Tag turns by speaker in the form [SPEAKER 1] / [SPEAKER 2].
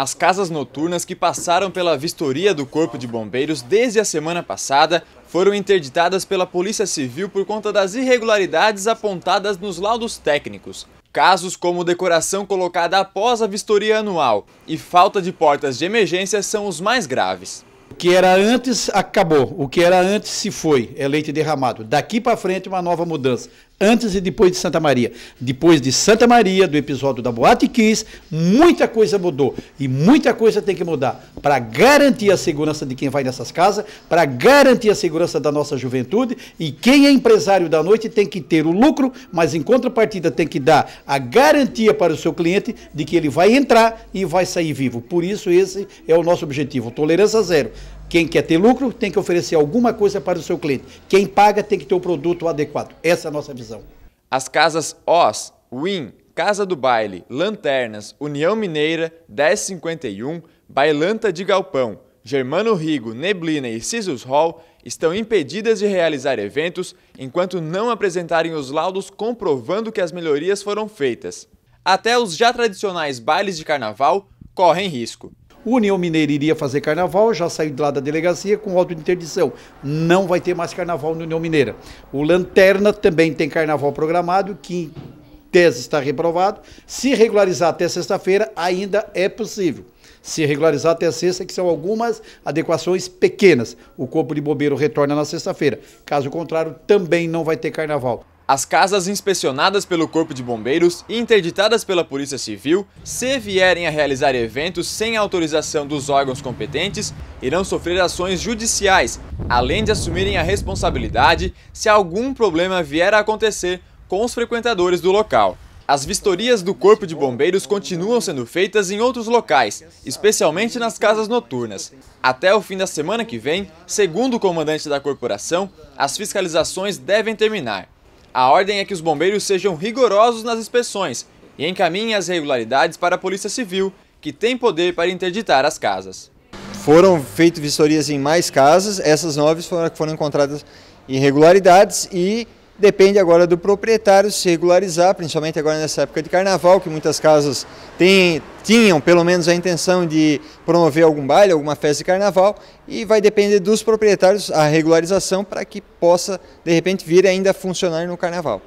[SPEAKER 1] As casas noturnas que passaram pela vistoria do Corpo de Bombeiros desde a semana passada foram interditadas pela Polícia Civil por conta das irregularidades apontadas nos laudos técnicos. Casos como decoração colocada após a vistoria anual e falta de portas de emergência são os mais graves.
[SPEAKER 2] O que era antes acabou, o que era antes se foi, é leite derramado. Daqui para frente uma nova mudança antes e depois de Santa Maria. Depois de Santa Maria, do episódio da Boate Kiss, muita coisa mudou. E muita coisa tem que mudar para garantir a segurança de quem vai nessas casas, para garantir a segurança da nossa juventude. E quem é empresário da noite tem que ter o lucro, mas em contrapartida tem que dar a garantia para o seu cliente de que ele vai entrar e vai sair vivo. Por isso, esse é o nosso objetivo: tolerância zero. Quem quer ter lucro tem que oferecer alguma coisa para o seu cliente. Quem paga tem que ter o produto adequado. Essa é a nossa visão.
[SPEAKER 1] As casas Oz, Win, Casa do Baile, Lanternas, União Mineira, 1051, Bailanta de Galpão, Germano Rigo, Neblina e Sisus Hall estão impedidas de realizar eventos enquanto não apresentarem os laudos comprovando que as melhorias foram feitas. Até os já tradicionais bailes de carnaval correm
[SPEAKER 2] risco. União Mineira iria fazer carnaval, já saiu de lá da delegacia com auto de interdição. Não vai ter mais carnaval na União Mineira. O Lanterna também tem carnaval programado, que tese está reprovado. Se regularizar até sexta-feira, ainda é possível. Se regularizar até sexta, que são algumas adequações pequenas. O Corpo de Bombeiro retorna na sexta-feira. Caso contrário, também não vai ter carnaval.
[SPEAKER 1] As casas inspecionadas pelo Corpo de Bombeiros e interditadas pela Polícia Civil, se vierem a realizar eventos sem autorização dos órgãos competentes, irão sofrer ações judiciais, além de assumirem a responsabilidade se algum problema vier a acontecer com os frequentadores do local. As vistorias do Corpo de Bombeiros continuam sendo feitas em outros locais, especialmente nas casas noturnas. Até o fim da semana que vem, segundo o comandante da corporação, as fiscalizações devem terminar. A ordem é que os bombeiros sejam rigorosos nas inspeções e encaminhem as irregularidades para a Polícia Civil, que tem poder para interditar as casas.
[SPEAKER 3] Foram feitas vistorias em mais casas, essas nove foram encontradas irregularidades e Depende agora do proprietário se regularizar, principalmente agora nessa época de carnaval, que muitas casas têm, tinham pelo menos a intenção de promover algum baile, alguma festa de carnaval, e vai depender dos proprietários a regularização para que possa, de repente, vir ainda a funcionar no carnaval.